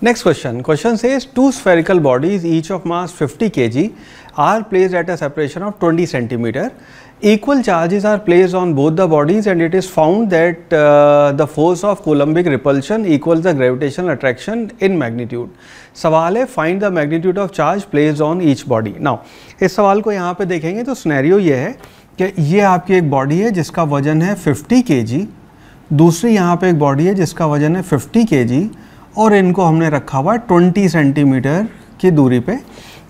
Next question. Question says two spherical bodies each of mass 50 kg are placed at a separation of 20 centimeter. Equal charges are placed on both the bodies and it is found that uh, the force of Coulombic repulsion equals the gravitational attraction in magnitude. सवाल है find the magnitude of charge placed on each body. Now इस सवाल को यहाँ पे देखेंगे तो scenario ये है कि ये आपकी एक बॉडी है जिसका वजन है 50 kg दूसरी यहाँ पे एक बॉडी है जिसका वजन है 50 kg और इनको हमने रखा हुआ है ट्वेंटी सेंटीमीटर की दूरी पे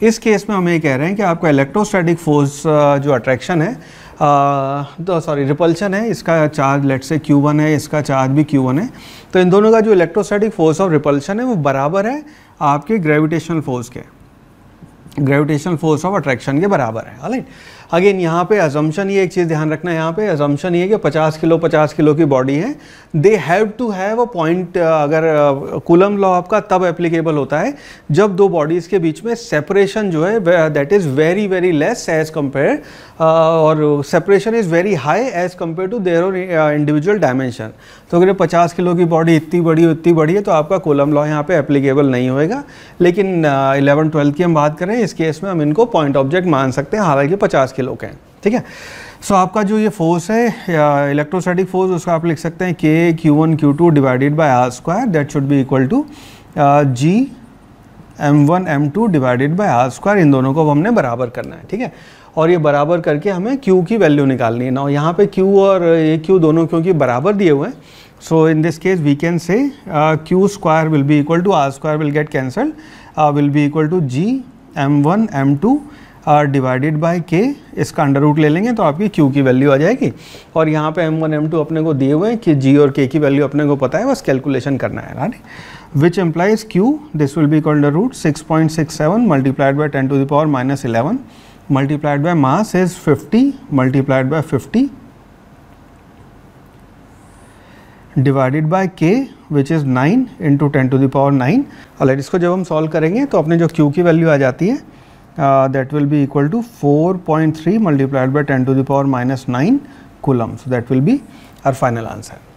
इस केस में हम ये कह रहे हैं कि आपका इलेक्ट्रोस्टैटिक फोर्स जो अट्रैक्शन है uh, तो सॉरी रिपल्शन है इसका चार्ज लेट से क्यू वन है इसका चार्ज भी क्यू वन है तो इन दोनों का जो इलेक्ट्रोस्टैटिक फोर्स और रिपल्शन है वो बराबर है आपके ग्रेविटेशनल फोर्स के ग्रेविटेशनल फोर्स ऑफ अट्रैक्शन के बराबर है राइट अगेन यहाँ पे अजम्पन ये एक चीज़ ध्यान रखना है यहाँ पे अजम्पन ये कि 50 किलो 50 किलो की बॉडी है they have to have a point अगर कुलम uh, लॉ आपका तब एप्लीकेबल होता है जब दो बॉडीज़ के बीच में सेपरेशन जो है that is very very less as compare और separation is very high as compare to their individual dimension तो अगर पचास किलो की बॉडी इतनी बड़ी इतनी बड़ी है तो आपका कोलम लॉ यहाँ पर एप्लीकेबल नहीं होएगा लेकिन इलेवन uh, ट्वेल्थ की हम बात करें इस केस में हम इनको पॉइंट ऑब्जेक्ट मान सकते हैं हालांकि पचास किलो के हैं ठीक है सो आपका जो ये फोर्स है या इलेक्ट्रोस्टैटिक फोर्स उसको आप लिख सकते हैं के Q one Q two divided by R square that should be equal to G M one M two divided by R square इन दोनों को हमने बराबर करना है ठीक है और ये बराबर करके हमें Q की वैल्यू निकालनी है ना यहाँ पे Q और ए क्यू दोनों क्योंकि बराबर दिए हुए हैं so in this case we can say Q square will be equal to R square will get cancelled will be equal to G M one M two R divided by K इसका under root ले लेंगे तो आपकी Q की value आ जाएगी और यहाँ पे एम टू अपने को दिए हुए हैं कि जी और के की वैल्यू अपने को पता है बस कैलकुलेशन करना है right which implies Q this will be called root six six point seven multiplied by ten to the power minus eleven multiplied by mass is fifty multiplied by fifty divided by K which is nine into ten to the power nine अलग इसको जब हम solve करेंगे तो अपने जो Q की value आ जाती है that will be equal to four point three multiplied by ten to the power minus nine coulomb so that will be our final answer